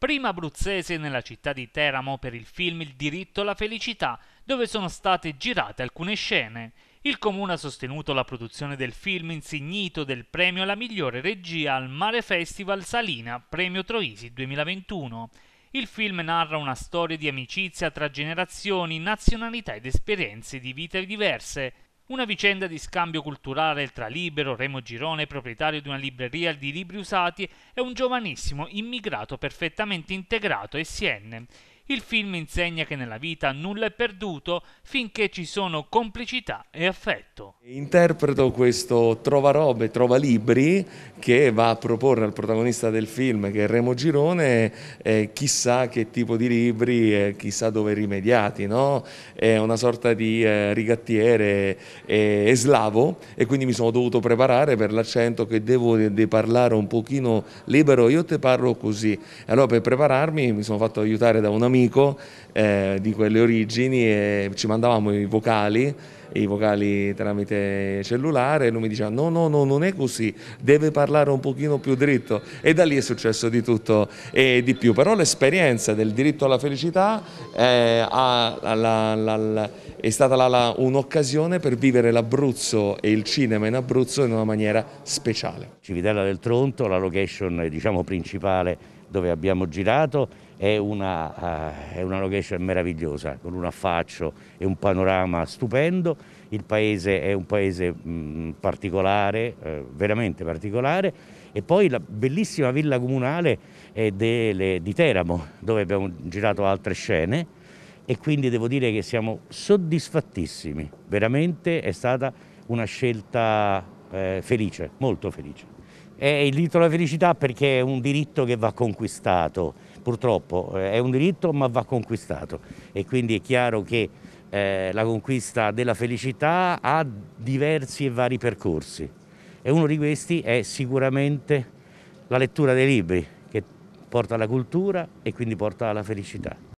prima abruzzese nella città di Teramo per il film Il diritto alla felicità, dove sono state girate alcune scene. Il comune ha sostenuto la produzione del film insignito del premio alla migliore regia al Mare Festival Salina, premio Troisi 2021. Il film narra una storia di amicizia tra generazioni, nazionalità ed esperienze di vite diverse, una vicenda di scambio culturale tra Libero, Remo Girone, proprietario di una libreria di libri usati, e un giovanissimo immigrato perfettamente integrato e sienne il film insegna che nella vita nulla è perduto finché ci sono complicità e affetto. Interpreto questo trova robe, trova libri che va a proporre al protagonista del film che è Remo Girone eh, chissà che tipo di libri e eh, chissà dove rimediati, no? È una sorta di eh, rigattiere e slavo e quindi mi sono dovuto preparare per l'accento che devo de parlare un pochino libero, io te parlo così. Allora per prepararmi mi sono fatto aiutare da un amico amico eh, di quelle origini e ci mandavamo i vocali i vocali tramite cellulare e lui mi diceva no no no non è così deve parlare un pochino più dritto e da lì è successo di tutto e di più però l'esperienza del diritto alla felicità è, eh, è stata un'occasione per vivere l'Abruzzo e il cinema in Abruzzo in una maniera speciale Civitella del Tronto la location diciamo principale dove abbiamo girato è una, uh, è una, location meravigliosa, con un affaccio e un panorama stupendo. Il paese è un paese mh, mm, particolare, eh, veramente particolare. E poi la bellissima villa comunale delle, di Teramo, dove abbiamo girato altre scene. E quindi devo dire che siamo soddisfattissimi. Veramente è stata una scelta eh, felice, molto felice è il diritto alla felicità perché è un diritto che va conquistato, purtroppo eh, è un diritto ma va conquistato e quindi è chiaro che eh, la conquista della felicità ha diversi e vari percorsi e uno di questi è sicuramente la lettura dei libri che porta alla cultura e quindi porta alla felicità.